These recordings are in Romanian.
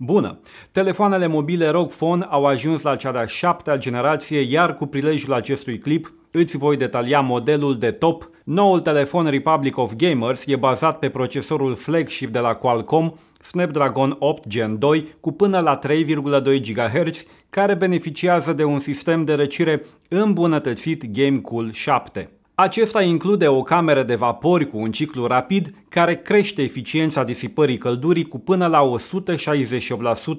Bună! Telefoanele mobile ROG Phone au ajuns la cea de-a șaptea generație, iar cu prilejul acestui clip îți voi detalia modelul de top. Noul telefon Republic of Gamers e bazat pe procesorul flagship de la Qualcomm, Snapdragon 8 Gen 2 cu până la 3,2 GHz, care beneficiază de un sistem de răcire îmbunătățit GameCool 7. Acesta include o cameră de vapori cu un ciclu rapid care crește eficiența disipării căldurii cu până la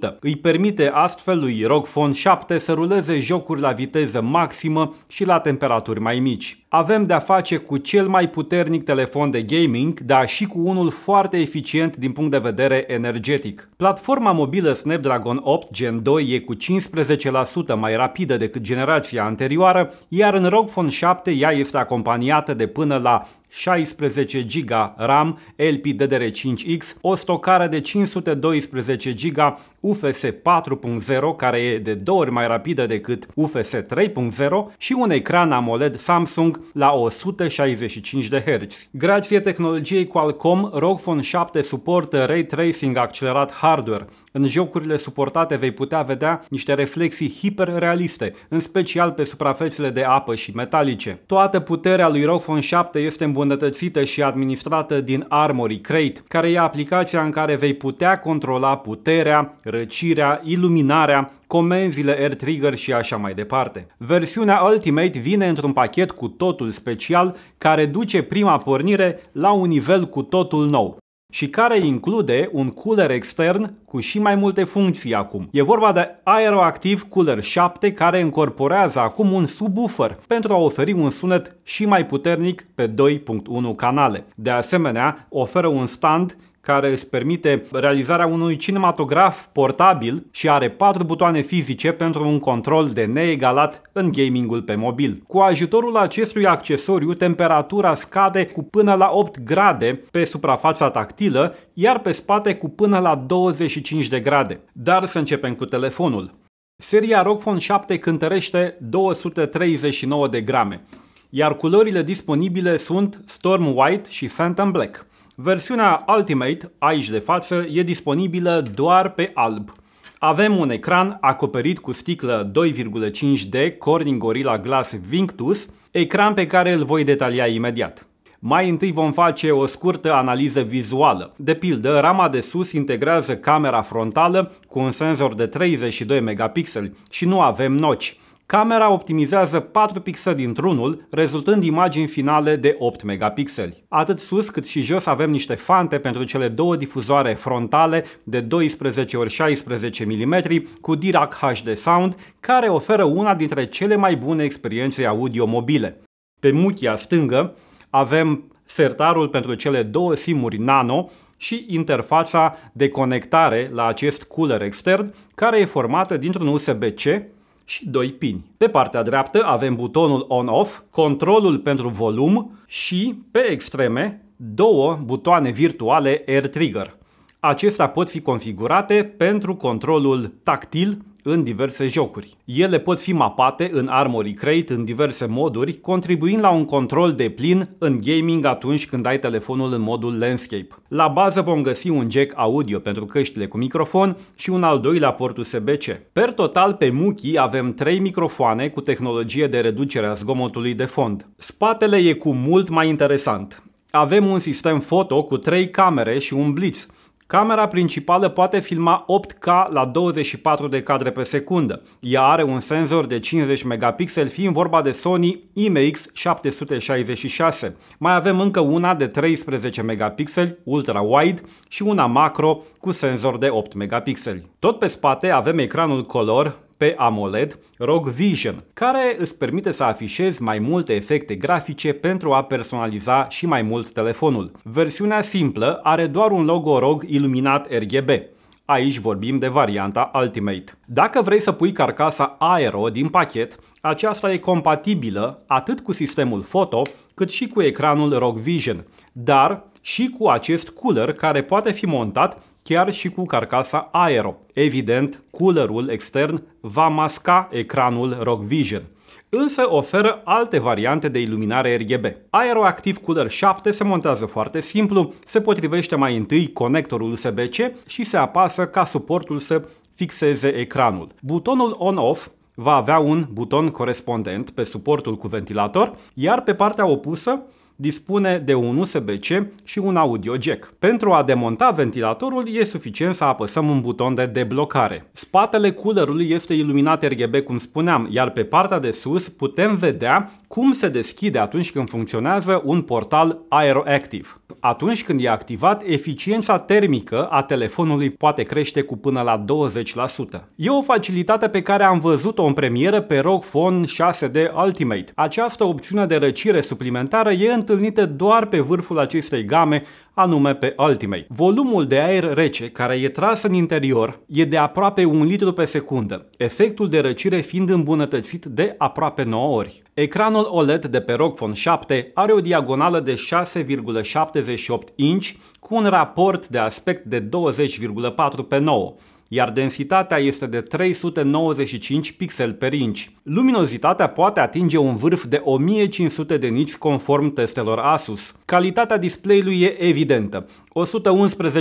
168%. Îi permite astfel lui ROG Phone 7 să ruleze jocuri la viteză maximă și la temperaturi mai mici. Avem de-a face cu cel mai puternic telefon de gaming, dar și cu unul foarte eficient din punct de vedere energetic. Platforma mobilă Snapdragon 8 Gen 2 e cu 15% mai rapidă decât generația anterioară, iar în ROG Phone 7 ea este acompaniată de până la 16 GB RAM LPDDR5X, o stocare de 512 GB UFS 4.0 care e de două ori mai rapidă decât UFS 3.0 și un ecran AMOLED Samsung la 165 de Hz. Grație tehnologiei Qualcomm, ROG Phone 7 suportă Ray Tracing accelerat hardware, în jocurile suportate vei putea vedea niște reflexii hiperrealiste, în special pe suprafețele de apă și metalice. Toată puterea lui ROG Phone 7 este îmbunătățită și administrată din Armory Crate, care e aplicația în care vei putea controla puterea, răcirea, iluminarea, comenzile Air Trigger și așa mai departe. Versiunea Ultimate vine într-un pachet cu totul special care duce prima pornire la un nivel cu totul nou și care include un cooler extern cu și mai multe funcții acum. E vorba de Aeroactive Cooler 7 care încorporează acum un subwoofer pentru a oferi un sunet și mai puternic pe 2.1 canale. De asemenea, oferă un stand care îți permite realizarea unui cinematograf portabil și are 4 butoane fizice pentru un control de neegalat în gamingul pe mobil. Cu ajutorul acestui accesoriu, temperatura scade cu până la 8 grade pe suprafața tactilă, iar pe spate cu până la 25 de grade. Dar să începem cu telefonul. Seria ROG Phone 7 cântărește 239 de grame, iar culorile disponibile sunt Storm White și Phantom Black. Versiunea Ultimate, aici de față, e disponibilă doar pe alb. Avem un ecran acoperit cu sticlă 2.5D Corning Gorilla Glass Vinctus, ecran pe care îl voi detalia imediat. Mai întâi vom face o scurtă analiză vizuală. De pildă, rama de sus integrează camera frontală cu un senzor de 32 megapixeli și nu avem noci. Camera optimizează 4 pixeli dintr-unul, rezultând imagini finale de 8 megapixeli. Atât sus cât și jos avem niște fante pentru cele două difuzoare frontale de 12 x 16 mm cu Dirac HD Sound, care oferă una dintre cele mai bune experiențe audio mobile. Pe muchia stângă avem sertarul pentru cele două simuri nano, și interfața de conectare la acest cooler extern, care e formată dintr-un USB-C și doi pini. Pe partea dreaptă avem butonul on-off, controlul pentru volum și, pe extreme, două butoane virtuale Air Trigger. Acestea pot fi configurate pentru controlul tactil în diverse jocuri. Ele pot fi mapate în Armory Crate în diverse moduri, contribuind la un control de plin în gaming atunci când ai telefonul în modul landscape. La bază vom găsi un jack audio pentru căștile cu microfon și un al doilea port USB-C. Per total pe Muki avem 3 microfoane cu tehnologie de reducere a zgomotului de fond. Spatele e cu mult mai interesant. Avem un sistem foto cu 3 camere și un blitz, Camera principală poate filma 8K la 24 de cadre pe secundă. Ea are un senzor de 50 megapixel fiind vorba de Sony IMX766. Mai avem încă una de 13 megapixeli ultra-wide și una macro cu senzor de 8 megapixeli. Tot pe spate avem ecranul color, pe AMOLED ROG Vision, care îți permite să afișezi mai multe efecte grafice pentru a personaliza și mai mult telefonul. Versiunea simplă are doar un logo ROG iluminat RGB. Aici vorbim de varianta Ultimate. Dacă vrei să pui carcasa Aero din pachet, aceasta e compatibilă atât cu sistemul foto, cât și cu ecranul ROG Vision, dar și cu acest cooler care poate fi montat chiar și cu carcasa aero. Evident, coolerul extern va masca ecranul Rock Vision însă oferă alte variante de iluminare RGB. Aeroactive Cooler 7 se montează foarte simplu, se potrivește mai întâi conectorul USB-C și se apasă ca suportul să fixeze ecranul. Butonul on-off va avea un buton corespondent pe suportul cu ventilator, iar pe partea opusă dispune de un USB-C și un audio jack. Pentru a demonta ventilatorul e suficient să apăsăm un buton de deblocare. Spatele coolerului este iluminat RGB cum spuneam, iar pe partea de sus putem vedea cum se deschide atunci când funcționează un portal Aeroactive. Atunci când e activat, eficiența termică a telefonului poate crește cu până la 20%. E o facilitate pe care am văzut-o în premieră pe ROG Phone 6D Ultimate. Această opțiune de răcire suplimentară e în întâlnite doar pe vârful acestei game, anume pe Ultimate. Volumul de aer rece care e tras în interior e de aproape 1 litru pe secundă, efectul de răcire fiind îmbunătățit de aproape 9 ori. Ecranul OLED de pe ROG Phone 7 are o diagonală de 6,78 inch cu un raport de aspect de 20,4 pe 9 iar densitatea este de 395 pixel per inch. Luminozitatea poate atinge un vârf de 1500 de nits conform testelor Asus. Calitatea display-ului e evidentă.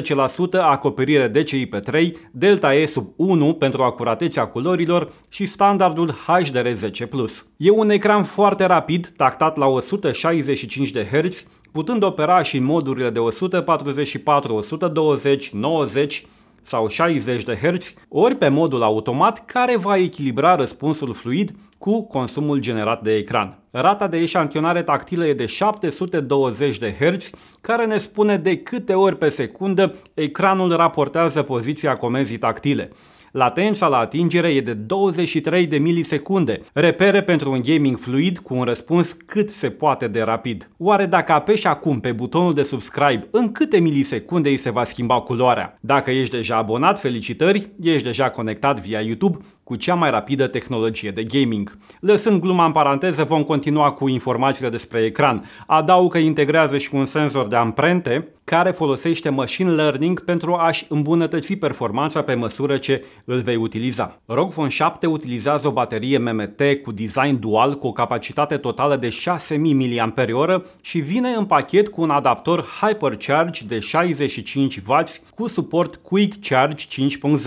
111% acoperire DCI pe 3, delta E sub 1 pentru acuratețea culorilor și standardul HDR10+. E un ecran foarte rapid, tactat la 165 de Hz, putând opera și în modurile de 144, 120, 90, sau 60 de Hz, ori pe modul automat care va echilibra răspunsul fluid cu consumul generat de ecran. Rata de eșantionare tactilă e de 720 de Hz, care ne spune de câte ori pe secundă ecranul raportează poziția comenzii tactile. Latența la atingere e de 23 de milisecunde, repere pentru un gaming fluid cu un răspuns cât se poate de rapid. Oare dacă apeși acum pe butonul de subscribe, în câte milisecunde îi se va schimba culoarea? Dacă ești deja abonat, felicitări, ești deja conectat via YouTube, cu cea mai rapidă tehnologie de gaming. Lăsând gluma în paranteză, vom continua cu informațiile despre ecran. Adaug că integrează și un senzor de amprente care folosește machine learning pentru a-și îmbunătăți performanța pe măsură ce îl vei utiliza. ROG Phone 7 utilizează o baterie MMT cu design dual cu o capacitate totală de 6000 mAh și vine în pachet cu un adaptor Hypercharge de 65W cu suport Quick Charge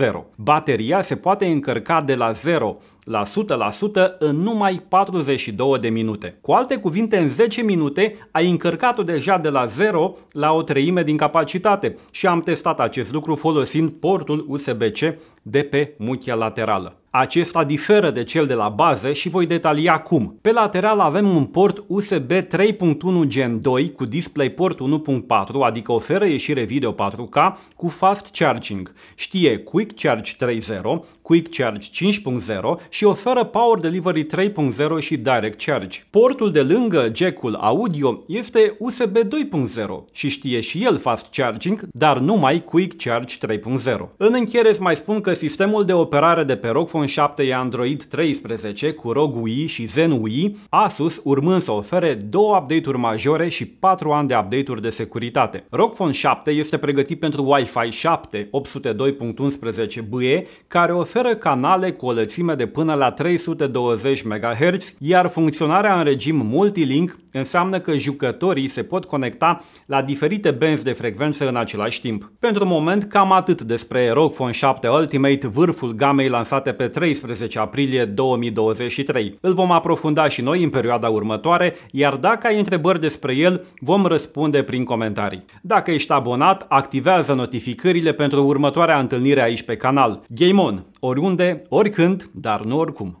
5.0. Bateria se poate încărca de de la zero la 100% în numai 42 de minute. Cu alte cuvinte, în 10 minute ai încărcat-o deja de la 0 la o treime din capacitate și am testat acest lucru folosind portul USB-C de pe muchia laterală. Acesta diferă de cel de la bază și voi detalia cum. Pe lateral avem un port USB 3.1 Gen 2 cu DisplayPort 1.4, adică oferă ieșire video 4K cu fast charging. Știe Quick Charge 3.0, Quick Charge 5.0 și oferă Power Delivery 3.0 și Direct Charge. Portul de lângă jack-ul audio este USB 2.0 și știe și el Fast Charging, dar numai Quick Charge 3.0. În încheiere îți mai spun că sistemul de operare de pe ROG Phone 7 e Android 13 cu ROG UI și Zen UI, Asus urmând să ofere două update-uri majore și 4 ani de update-uri de securitate. ROG Phone 7 este pregătit pentru Wi-Fi 7 802.11 BE, care oferă canale cu o lățime de până până la 320 MHz, iar funcționarea în regim multilink înseamnă că jucătorii se pot conecta la diferite benzi de frecvență în același timp. Pentru moment, cam atât despre ROG Phone 7 Ultimate, vârful gamei lansate pe 13 aprilie 2023. Îl vom aprofunda și noi în perioada următoare, iar dacă ai întrebări despre el, vom răspunde prin comentarii. Dacă ești abonat, activează notificările pentru următoarea întâlnire aici pe canal. Game on! oriunde, oricând, dar nu oricum.